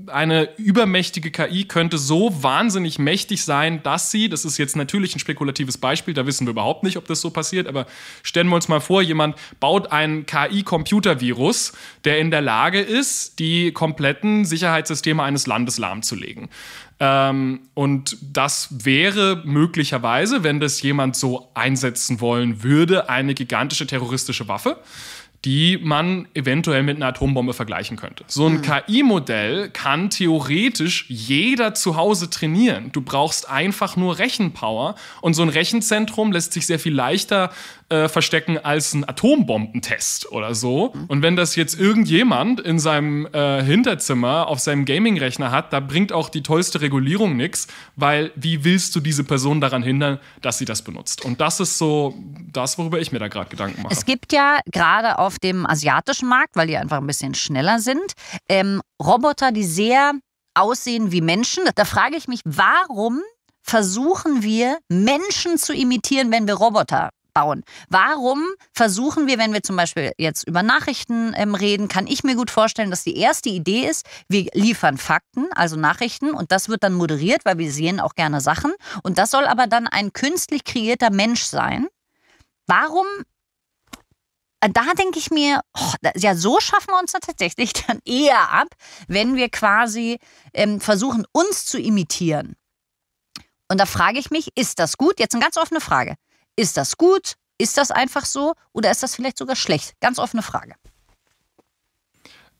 eine übermächtige KI könnte so wahnsinnig mächtig sein, dass sie, das ist jetzt natürlich ein spekulatives Beispiel, da wissen wir überhaupt nicht, ob das so passiert, aber stellen wir uns mal vor, jemand baut einen KI-Computervirus, der in der Lage ist, die kompletten Sicherheitssysteme eines Landes lahmzulegen. Ähm, und das wäre möglicherweise, wenn das jemand so einsetzen wollen würde, eine gigantische terroristische Waffe die man eventuell mit einer Atombombe vergleichen könnte. So ein mhm. KI-Modell kann theoretisch jeder zu Hause trainieren. Du brauchst einfach nur Rechenpower und so ein Rechenzentrum lässt sich sehr viel leichter äh, verstecken als ein Atombombentest oder so. Und wenn das jetzt irgendjemand in seinem äh, Hinterzimmer auf seinem Gaming-Rechner hat, da bringt auch die tollste Regulierung nichts, weil wie willst du diese Person daran hindern, dass sie das benutzt? Und das ist so das, worüber ich mir da gerade Gedanken mache. Es gibt ja gerade auf dem asiatischen Markt, weil die einfach ein bisschen schneller sind, ähm, Roboter, die sehr aussehen wie Menschen. Da frage ich mich, warum versuchen wir, Menschen zu imitieren, wenn wir Roboter bauen. Warum versuchen wir, wenn wir zum Beispiel jetzt über Nachrichten ähm, reden, kann ich mir gut vorstellen, dass die erste Idee ist, wir liefern Fakten, also Nachrichten, und das wird dann moderiert, weil wir sehen auch gerne Sachen. Und das soll aber dann ein künstlich kreierter Mensch sein. Warum? Äh, da denke ich mir, oh, ja, so schaffen wir uns tatsächlich [laughs] dann eher ab, wenn wir quasi ähm, versuchen, uns zu imitieren. Und da frage ich mich, ist das gut? Jetzt eine ganz offene Frage. Ist das gut? Ist das einfach so? Oder ist das vielleicht sogar schlecht? Ganz offene Frage.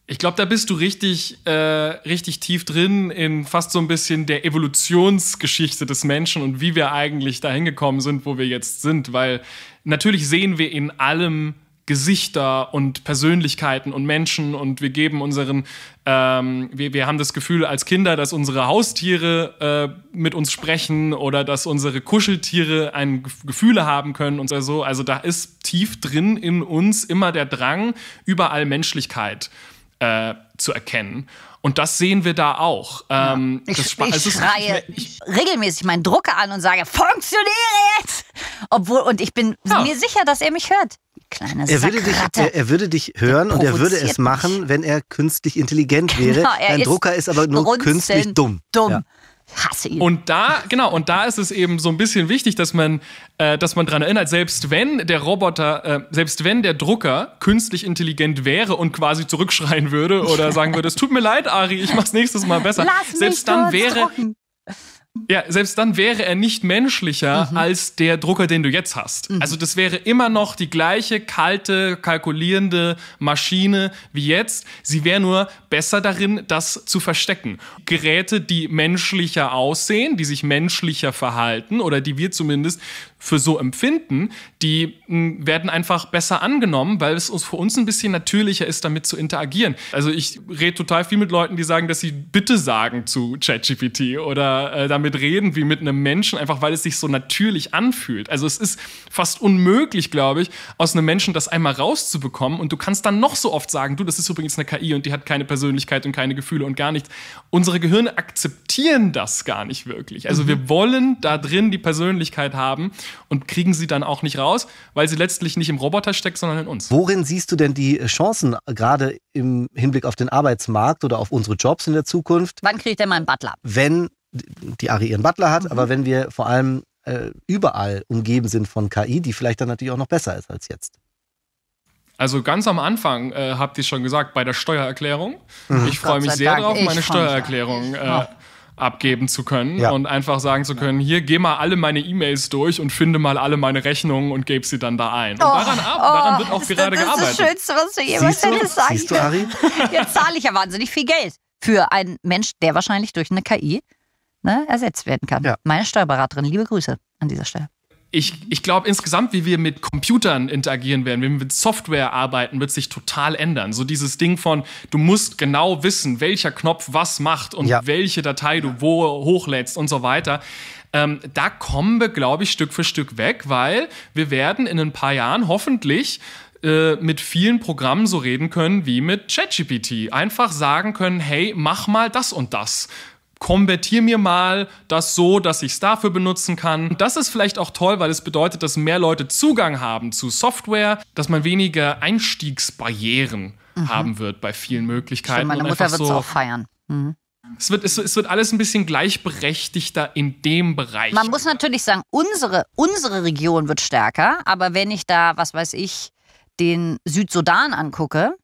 Ich glaube, da bist du richtig, äh, richtig tief drin in fast so ein bisschen der Evolutionsgeschichte des Menschen und wie wir eigentlich dahin gekommen sind, wo wir jetzt sind. Weil natürlich sehen wir in allem Gesichter und Persönlichkeiten und Menschen und wir geben unseren, ähm, wir, wir haben das Gefühl als Kinder, dass unsere Haustiere äh, mit uns sprechen oder dass unsere Kuscheltiere ein Gefühle haben können und so. Also da ist tief drin in uns immer der Drang, überall Menschlichkeit äh, zu erkennen. Und das sehen wir da auch. Ähm, ja. Ähm, ich, ich also schreie ich, regelmäßig meinen Drucker an und sage, funktioniere jetzt! Obwohl, und ich bin ja. mir sicher, dass er mich hört. Kleine er würde, dich, er, er, würde dich hören und er würde es machen, mich. wenn er künstlich intelligent genau, wäre. Dein ist Drucker ist aber nur künstlich dumm. Dumm. Ja. Hasse ihn. Und da, genau, und da ist es eben so ein bisschen wichtig, dass man, äh, dass man daran erinnert, selbst wenn der Roboter, äh, selbst wenn der Drucker künstlich intelligent wäre und quasi zurückschreien würde oder [laughs] sagen würde, es tut mir leid, Ari, ich mach's nächstes Mal besser, Lass selbst dann wäre. Drucken. Ja, selbst dann wäre er nicht menschlicher mhm. als der Drucker, den du jetzt hast. Mhm. Also das wäre immer noch die gleiche kalte, kalkulierende Maschine wie jetzt. Sie wäre nur besser darin, das zu verstecken. Geräte, die menschlicher aussehen, die sich menschlicher verhalten oder die wir zumindest für so empfinden, die hm, werden einfach besser angenommen, weil es uns für uns ein bisschen natürlicher ist, damit zu interagieren. Also ich rede total viel mit Leuten, die sagen, dass sie Bitte sagen zu ChatGPT oder äh, damit reden wie mit einem Menschen, einfach weil es sich so natürlich anfühlt. Also es ist fast unmöglich, glaube ich, aus einem Menschen das einmal rauszubekommen und du kannst dann noch so oft sagen, du, das ist übrigens eine KI und die hat keine Person Persönlichkeit und keine Gefühle und gar nichts. Unsere Gehirne akzeptieren das gar nicht wirklich. Also mhm. wir wollen da drin die Persönlichkeit haben und kriegen sie dann auch nicht raus, weil sie letztlich nicht im Roboter steckt, sondern in uns. Worin siehst du denn die Chancen äh, gerade im Hinblick auf den Arbeitsmarkt oder auf unsere Jobs in der Zukunft? Wann kriege ich denn meinen Butler? Wenn die Ari ihren Butler hat, mhm. aber wenn wir vor allem äh, überall umgeben sind von KI, die vielleicht dann natürlich auch noch besser ist als jetzt. Also ganz am Anfang äh, habt ihr schon gesagt, bei der Steuererklärung. Mhm. Ich freue mich sehr darauf, meine Steuererklärung äh, abgeben zu können ja. und einfach sagen zu können, hier, geh mal alle meine E-Mails durch und finde mal alle meine Rechnungen und gebe sie dann da ein. Und oh, daran, ab, oh, daran wird auch gerade gearbeitet. Das ist das Schönste, was du jemals hättest sagen Siehst du, Ari? [laughs] Jetzt zahle ich ja wahnsinnig viel Geld für einen Mensch, der wahrscheinlich durch eine KI ne, ersetzt werden kann. Ja. Meine Steuerberaterin, liebe Grüße an dieser Stelle ich, ich glaube insgesamt, wie wir mit Computern interagieren werden, wenn wir mit Software arbeiten, wird sich total ändern. So dieses Ding von, du musst genau wissen, welcher Knopf was macht und ja. welche Datei du wo hochlädst und so weiter. Ähm, da kommen wir, glaube ich, Stück für Stück weg, weil wir werden in ein paar Jahren hoffentlich äh, mit vielen Programmen so reden können wie mit ChatGPT. Einfach sagen können, hey, mach mal das und das konvertiere mir mal das so, dass ich es dafür benutzen kann. Das ist vielleicht auch toll, weil es bedeutet, dass mehr Leute Zugang haben zu Software, dass man weniger Einstiegsbarrieren mhm. haben wird bei vielen Möglichkeiten. Stimmt, meine Mutter wird es so auch feiern. Mhm. Es wird, es, es, wird alles ein bisschen gleichberechtigter in dem Bereich. Man muss natürlich sagen, unsere, unsere Region wird stärker, aber wenn ich da, was weiß ich, den Südsudan angucke,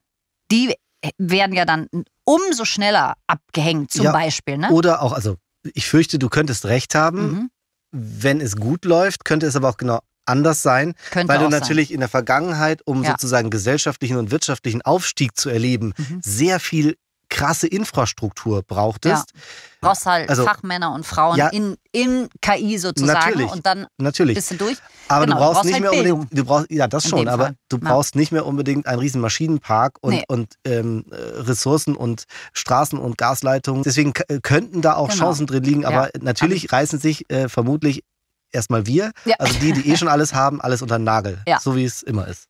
die werden ja dann umso schneller abgehängt, zum ja, Beispiel. Ne? Oder auch, also ich fürchte, du könntest recht haben. Mhm. Wenn es gut läuft, könnte es aber auch genau anders sein, Könnte weil du natürlich sein. in der Vergangenheit, um ja. sozusagen gesellschaftlichen und wirtschaftlichen Aufstieg zu erleben, mhm. sehr viel krasse Infrastruktur brauchtest. Ja. Brauchst halt also, Fachmänner und Frauen ja, in, in KI sozusagen natürlich, und dann natürlich. bist du durch. Aber genau, du brauchst, du brauchst nicht halt mehr unbedingt, du brauchst, ja das schon, aber Fall. du brauchst ja. nicht mehr unbedingt einen riesen Maschinenpark und, nee. und ähm, Ressourcen und Straßen und Gasleitungen. Deswegen äh, könnten da auch genau. Chancen drin liegen, aber ja. natürlich aber also reißen sich äh, vermutlich erstmal wir, also die, die eh schon [laughs] alles haben, alles unter den Nagel, so wie es immer ist.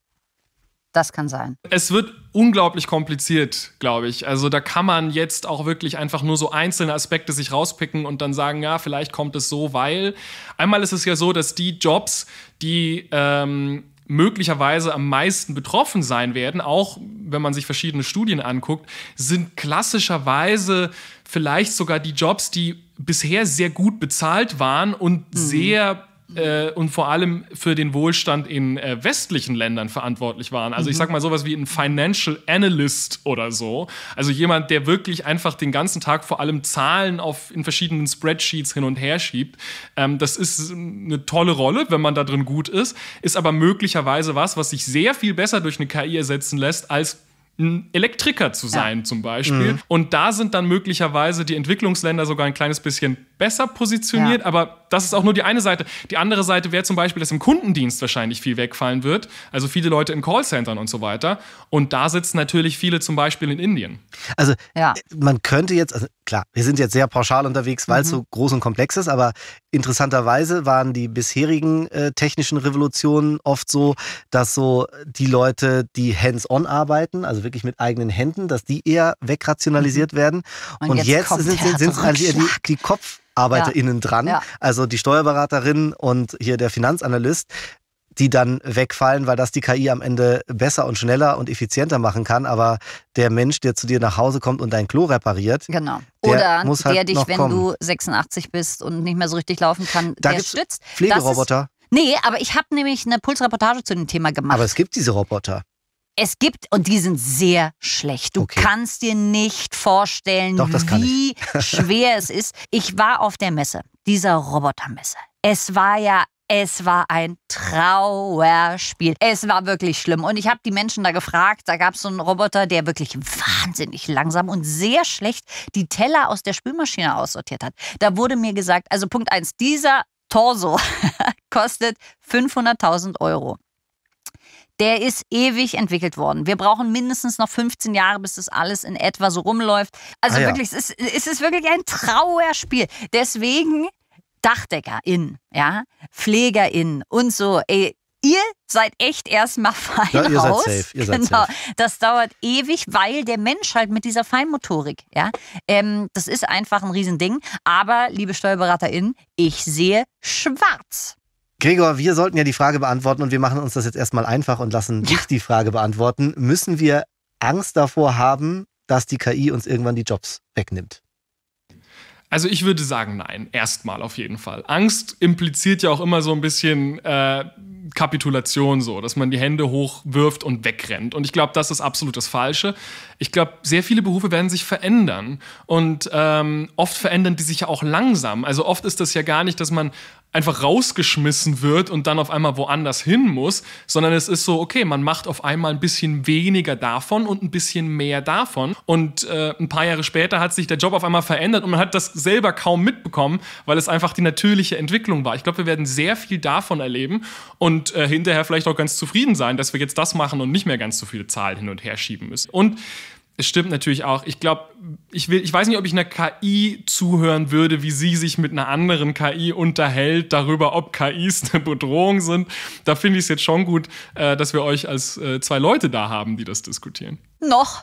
Das kann sein. Es wird unglaublich kompliziert, glaube ich. Also da kann man jetzt auch wirklich einfach nur so einzelne Aspekte sich rauspicken und dann sagen, ja, vielleicht kommt es so, weil einmal ist es ja so, dass die Jobs, die ähm, möglicherweise am meisten betroffen sein werden, auch wenn man sich verschiedene Studien anguckt, sind klassischerweise vielleicht sogar die Jobs, die bisher sehr gut bezahlt waren und mhm. sehr äh, und vor allem für den Wohlstand in äh, westlichen Ländern verantwortlich waren. Also mhm. ich sag mal sowas wie ein Financial Analyst oder so. Also jemand, der wirklich einfach den ganzen Tag vor allem Zahlen auf, in verschiedenen Spreadsheets hin und her schiebt. Ähm, das ist eine tolle Rolle, wenn man da drin gut ist, ist aber möglicherweise was, was sich sehr viel besser durch eine KI ersetzen lässt, als ein Elektriker zu sein, ja. zum Beispiel. Mhm. Und da sind dann möglicherweise die Entwicklungsländer sogar ein kleines bisschen besser positioniert, ja. aber das ist auch nur die eine Seite. Die andere Seite wäre zum Beispiel, dass im Kundendienst wahrscheinlich viel wegfallen wird. Also viele Leute in Callcentern und so weiter. Und da sitzen natürlich viele zum Beispiel in Indien. Also ja. man könnte jetzt, also Klar, wir sind jetzt sehr pauschal unterwegs, weil es mhm. so groß und komplex ist, aber interessanterweise waren die bisherigen äh, technischen Revolutionen oft so, dass so die Leute, die hands-on arbeiten, also wirklich mit eigenen Händen, dass die eher wegrationalisiert mhm. werden. Und, und jetzt, jetzt sind, sind, sind es also die, die Kopfarbeiterinnen ja. dran, ja. also die Steuerberaterin und hier der Finanzanalyst, die dann wegfallen, weil das die KI am Ende besser und schneller und effizienter machen kann. Aber der Mensch, der zu dir nach Hause kommt und dein Klo repariert, genau. Oder der, muss halt der dich, noch wenn kommen. du 86 bist und nicht mehr so richtig laufen kann, da der stützt. Pflegeroboter. Nee, aber ich habe nämlich eine Pulsreportage zu dem Thema gemacht. Aber es gibt diese Roboter. Es gibt, und die sind sehr schlecht. Du okay. kannst dir nicht vorstellen, Doch, wie schwer es ist. Ich war auf der Messe, dieser Robotermesse. Es war ja es war ein Trauerspiel. Es war wirklich schlimm. Und ich habe die Menschen da gefragt. Da gab es so einen Roboter, der wirklich wahnsinnig langsam und sehr schlecht die Teller aus der Spülmaschine aussortiert hat. Da wurde mir gesagt, also Punkt eins, dieser Torso [laughs] kostet 500.000 Euro. Der ist ewig entwickelt worden. Wir brauchen mindestens noch 15 Jahre, bis das alles in etwa so rumläuft. Also ah ja. wirklich, es ist, es ist wirklich ein Trauerspiel. Deswegen DachdeckerInnen, ja, PflegerInnen und so. Ey, ihr seid echt erstmal [laughs] fein ja, ihr raus. Seid safe. Ihr genau. Seid safe. Das dauert ewig, weil der Mensch halt mit dieser Feinmotorik, ja, ähm, das ist einfach ein Riesending. Aber, liebe SteuerberaterInnen, ich sehe schwarz. Gregor, wir sollten ja die Frage beantworten und wir machen uns das jetzt erstmal einfach und lassen dich die Frage beantworten. Müssen wir Angst davor haben, dass die KI uns irgendwann die Jobs wegnimmt? Also ich würde sagen, nein, erstmal auf jeden Fall. Angst impliziert ja auch immer so ein bisschen äh, Kapitulation, so, dass man die Hände hochwirft und wegrennt. Und ich glaube, das ist absolut das Falsche. Ich glaube, sehr viele Berufe werden sich verändern. Und ähm, oft verändern die sich ja auch langsam. Also oft ist das ja gar nicht, dass man einfach rausgeschmissen wird und dann auf einmal woanders hin muss, sondern es ist so, okay, man macht auf einmal ein bisschen weniger davon und ein bisschen mehr davon. Und äh, ein paar Jahre später hat sich der Job auf einmal verändert und man hat das selber kaum mitbekommen, weil es einfach die natürliche Entwicklung war. Ich glaube, wir werden sehr viel davon erleben und äh, hinterher vielleicht auch ganz zufrieden sein, dass wir jetzt das machen und nicht mehr ganz so viele Zahlen hin und her schieben müssen. Und es stimmt natürlich auch. Ich glaube, ich, ich weiß nicht, ob ich einer KI zuhören würde, wie sie sich mit einer anderen KI unterhält darüber, ob KIs eine Bedrohung sind. Da finde ich es jetzt schon gut, äh, dass wir euch als äh, zwei Leute da haben, die das diskutieren. Noch.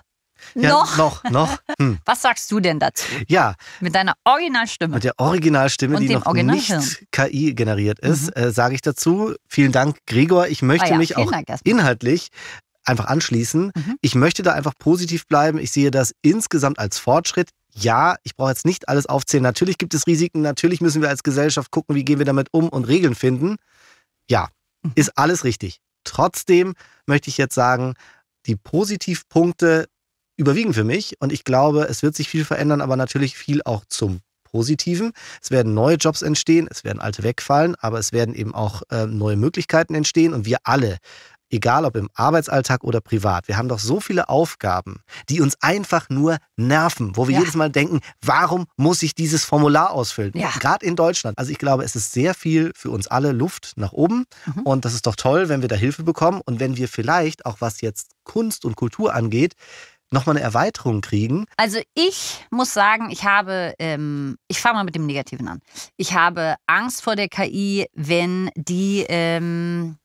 Ja, noch. Noch, noch. Hm. [laughs] Was sagst du denn dazu? Ja. Mit deiner Originalstimme. Mit der Originalstimme, die noch nicht KI generiert ist, mhm. äh, sage ich dazu. Vielen Dank, Gregor. Ich möchte ah ja, mich auch inhaltlich einfach anschließen. Mhm. Ich möchte da einfach positiv bleiben. Ich sehe das insgesamt als Fortschritt. Ja, ich brauche jetzt nicht alles aufzählen. Natürlich gibt es Risiken. Natürlich müssen wir als Gesellschaft gucken, wie gehen wir damit um und Regeln finden. Ja, mhm. ist alles richtig. Trotzdem möchte ich jetzt sagen, die Positivpunkte überwiegen für mich und ich glaube, es wird sich viel verändern, aber natürlich viel auch zum Positiven. Es werden neue Jobs entstehen, es werden alte wegfallen, aber es werden eben auch äh, neue Möglichkeiten entstehen und wir alle egal ob im Arbeitsalltag oder privat. Wir haben doch so viele Aufgaben, die uns einfach nur nerven, wo wir ja. jedes Mal denken, warum muss ich dieses Formular ausfüllen? Ja. Gerade in Deutschland. Also ich glaube, es ist sehr viel für uns alle Luft nach oben mhm. und das ist doch toll, wenn wir da Hilfe bekommen und wenn wir vielleicht auch was jetzt Kunst und Kultur angeht, nochmal eine Erweiterung kriegen? Also ich muss sagen, ich habe, ähm, ich fange mal mit dem Negativen an. Ich habe Angst vor der KI, wenn die ähm,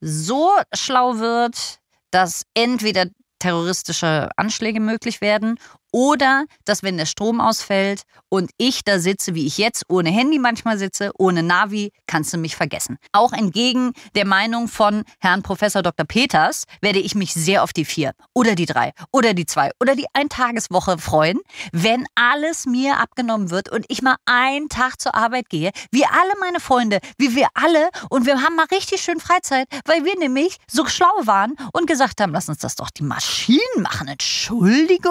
so schlau wird, dass entweder terroristische Anschläge möglich werden oder dass, wenn der Strom ausfällt und ich da sitze, wie ich jetzt ohne Handy manchmal sitze, ohne Navi, kannst du mich vergessen. Auch entgegen der Meinung von Herrn Professor Dr. Peters werde ich mich sehr auf die vier oder die drei oder die zwei oder die Eintageswoche freuen, wenn alles mir abgenommen wird und ich mal einen Tag zur Arbeit gehe, wie alle meine Freunde, wie wir alle und wir haben mal richtig schön Freizeit, weil wir nämlich so schlau waren und gesagt haben, lass uns das doch die Maschinen machen. Entschuldigung?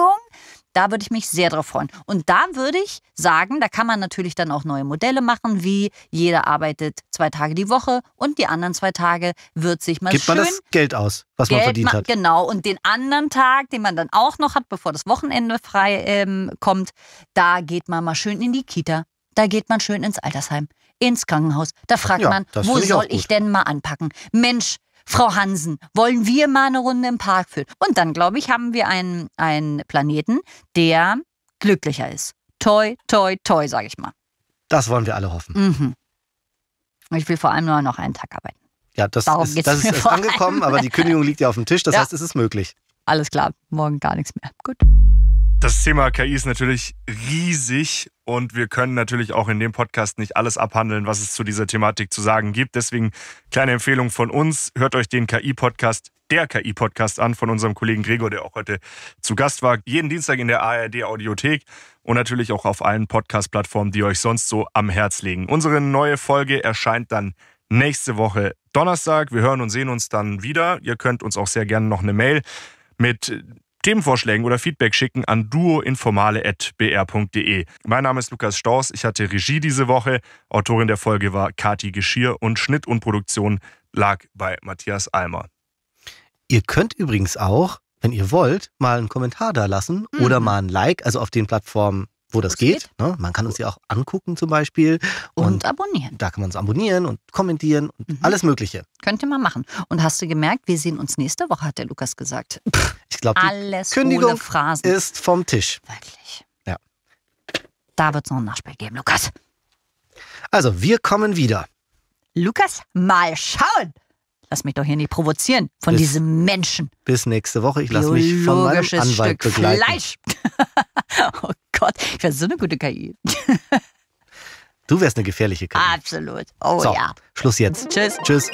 Da würde ich mich sehr drauf freuen. Und da würde ich sagen, da kann man natürlich dann auch neue Modelle machen, wie jeder arbeitet zwei Tage die Woche und die anderen zwei Tage wird sich mal Gibt schön man das Geld aus, was Geld man verdient hat. Genau. Und den anderen Tag, den man dann auch noch hat, bevor das Wochenende frei ähm, kommt, da geht man mal schön in die Kita. Da geht man schön ins Altersheim, ins Krankenhaus. Da fragt ja, man, wo ich soll ich denn mal anpacken? Mensch, Frau Hansen, wollen wir mal eine Runde im Park führen? Und dann, glaube ich, haben wir einen, einen Planeten, der glücklicher ist. Toi, toi, toi, sage ich mal. Das wollen wir alle hoffen. Mhm. Ich will vor allem nur noch einen Tag arbeiten. Ja, das Darum ist, das ist angekommen, aber die [laughs] Kündigung liegt ja auf dem Tisch. Das ja. heißt, es ist möglich alles klar, morgen gar nichts mehr. Gut. Das Thema KI ist natürlich riesig und wir können natürlich auch in dem Podcast nicht alles abhandeln, was es zu dieser Thematik zu sagen gibt. Deswegen kleine Empfehlung von uns, hört euch den KI-Podcast, der KI-Podcast an von unserem Kollegen Gregor, der auch heute zu Gast war, jeden Dienstag in der ARD Audiothek und natürlich auch auf allen Podcast-Plattformen, die euch sonst so am Herz legen. Unsere neue Folge erscheint dann nächste Woche Donnerstag. Wir hören und sehen uns dann wieder. Ihr könnt uns auch sehr gerne noch eine Mail mit Themenvorschlägen oder Feedback schicken an duoinformale.br.de. Mein Name ist Lukas Storz, ich hatte Regie diese Woche. Autorin der Folge war Kati Geschirr und Schnitt und Produktion lag bei Matthias Almer. Ihr könnt übrigens auch, wenn ihr wollt, mal einen Kommentar da lassen mhm. oder mal ein Like, also auf den Plattformen, wo das geht. geht. Ne? Man kann uns ja auch angucken zum Beispiel. Und, und abonnieren. Da kann man uns abonnieren und kommentieren und mhm. alles Mögliche. Könnte man machen. Und hast du gemerkt, wir sehen uns nächste Woche, hat der Lukas gesagt. ich glaube, alles Kündigung ist vom Tisch. Wirklich. Ja. Da wird es noch ein Nachspiel geben, Lukas. Also, wir kommen wieder. Lukas, mal schauen. Lass mich doch hier nicht provozieren von bis, diesem Menschen. Bis nächste Woche. Ich lasse mich von meinem Anwalt Stück begleiten. Fleisch. [laughs] oh Gott, ich wäre so eine gute KI. du wärst eine gefährliche KI. Absolut. Oh so, ja. Schluss jetzt. Tschüss. Tschüss.